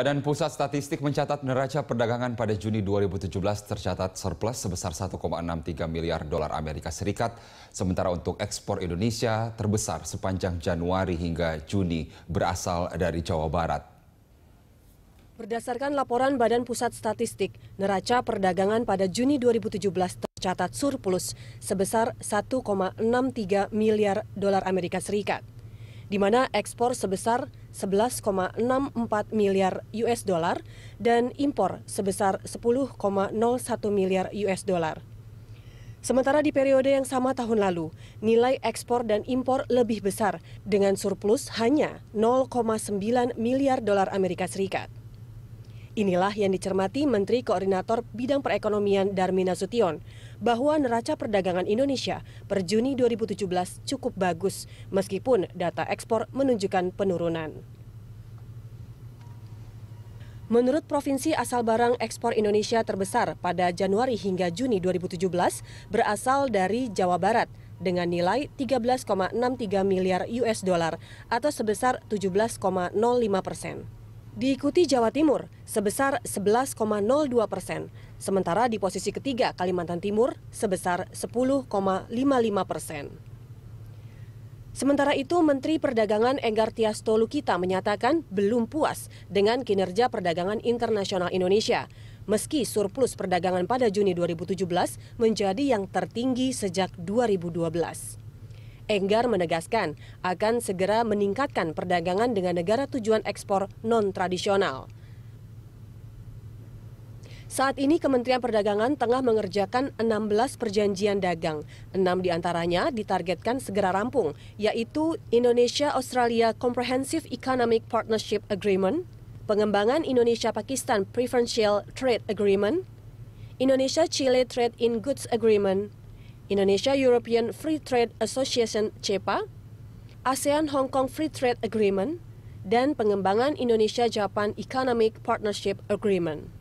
Badan Pusat Statistik mencatat neraca perdagangan pada Juni 2017 tercatat surplus sebesar 1,63 miliar dolar Amerika Serikat, sementara untuk ekspor Indonesia terbesar sepanjang Januari hingga Juni berasal dari Jawa Barat. Berdasarkan laporan Badan Pusat Statistik, neraca perdagangan pada Juni 2017 tercatat surplus sebesar 1,63 miliar dolar Amerika Serikat di mana ekspor sebesar 11,64 miliar US dollar dan impor sebesar 10,01 miliar US dollar. Sementara di periode yang sama tahun lalu, nilai ekspor dan impor lebih besar dengan surplus hanya 0,9 miliar dolar Amerika Serikat. Inilah yang dicermati Menteri Koordinator Bidang Perekonomian Darmin Nasution, bahwa neraca perdagangan Indonesia per Juni 2017 cukup bagus, meskipun data ekspor menunjukkan penurunan. Menurut provinsi asal barang ekspor Indonesia terbesar pada Januari hingga Juni 2017 berasal dari Jawa Barat dengan nilai 13,63 miliar US dollar atau sebesar 17,05 persen. Diikuti Jawa Timur sebesar 11,02 persen, sementara di posisi ketiga Kalimantan Timur sebesar 10,55 persen. Sementara itu, Menteri Perdagangan Enggar Tias Tolukita menyatakan belum puas dengan kinerja perdagangan internasional Indonesia, meski surplus perdagangan pada Juni 2017 menjadi yang tertinggi sejak 2012. Enggar menegaskan akan segera meningkatkan perdagangan dengan negara tujuan ekspor non-tradisional. Saat ini Kementerian Perdagangan tengah mengerjakan 16 perjanjian dagang. 6 diantaranya ditargetkan segera rampung, yaitu Indonesia-Australia Comprehensive Economic Partnership Agreement, pengembangan Indonesia-Pakistan Preferential Trade Agreement, Indonesia-Chile Trade in Goods Agreement, Indonesia European Free Trade Association (CEPA), ASEAN Hong Kong Free Trade Agreement, dan pengembangan Indonesia Japan Economic Partnership Agreement.